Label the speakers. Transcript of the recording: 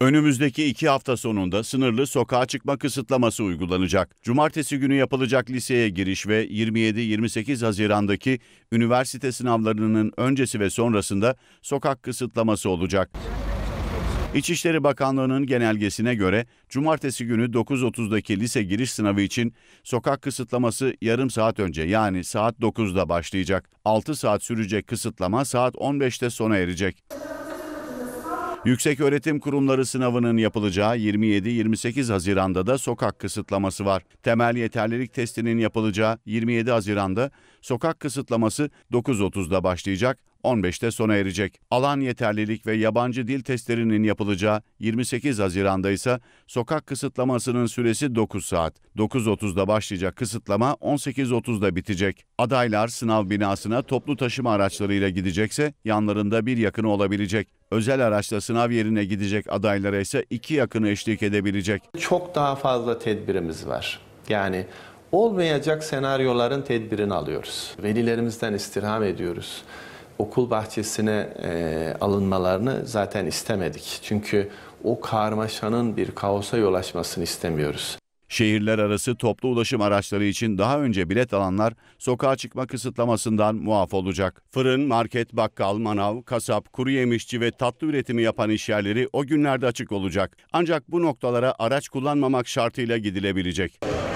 Speaker 1: Önümüzdeki iki hafta sonunda sınırlı sokağa çıkma kısıtlaması uygulanacak. Cumartesi günü yapılacak liseye giriş ve 27-28 Haziran'daki üniversite sınavlarının öncesi ve sonrasında sokak kısıtlaması olacak. İçişleri Bakanlığı'nın genelgesine göre cumartesi günü 9.30'daki lise giriş sınavı için sokak kısıtlaması yarım saat önce yani saat 9'da başlayacak. 6 saat sürecek kısıtlama saat 15'te sona erecek. Yüksek öğretim kurumları sınavının yapılacağı 27-28 Haziran'da da sokak kısıtlaması var. Temel yeterlilik testinin yapılacağı 27 Haziran'da sokak kısıtlaması 9.30'da başlayacak. 15'te sona erecek. Alan yeterlilik ve yabancı dil testlerinin yapılacağı 28 Haziran'da ise sokak kısıtlamasının süresi 9 saat. 9.30'da başlayacak kısıtlama 18.30'da bitecek. Adaylar sınav binasına toplu taşıma araçlarıyla gidecekse yanlarında bir yakını olabilecek. Özel araçla sınav yerine gidecek adaylara ise iki yakını eşlik edebilecek.
Speaker 2: Çok daha fazla tedbirimiz var. Yani olmayacak senaryoların tedbirini alıyoruz. Velilerimizden istirham ediyoruz. Okul bahçesine e, alınmalarını zaten istemedik. Çünkü o karmaşanın bir kaosa yol açmasını istemiyoruz. Şehirler arası toplu ulaşım araçları için daha önce bilet alanlar
Speaker 1: sokağa çıkma kısıtlamasından muaf olacak. Fırın, market, bakkal, manav, kasap, kuru yemişçi ve tatlı üretimi yapan işyerleri o günlerde açık olacak. Ancak bu noktalara araç kullanmamak şartıyla gidilebilecek.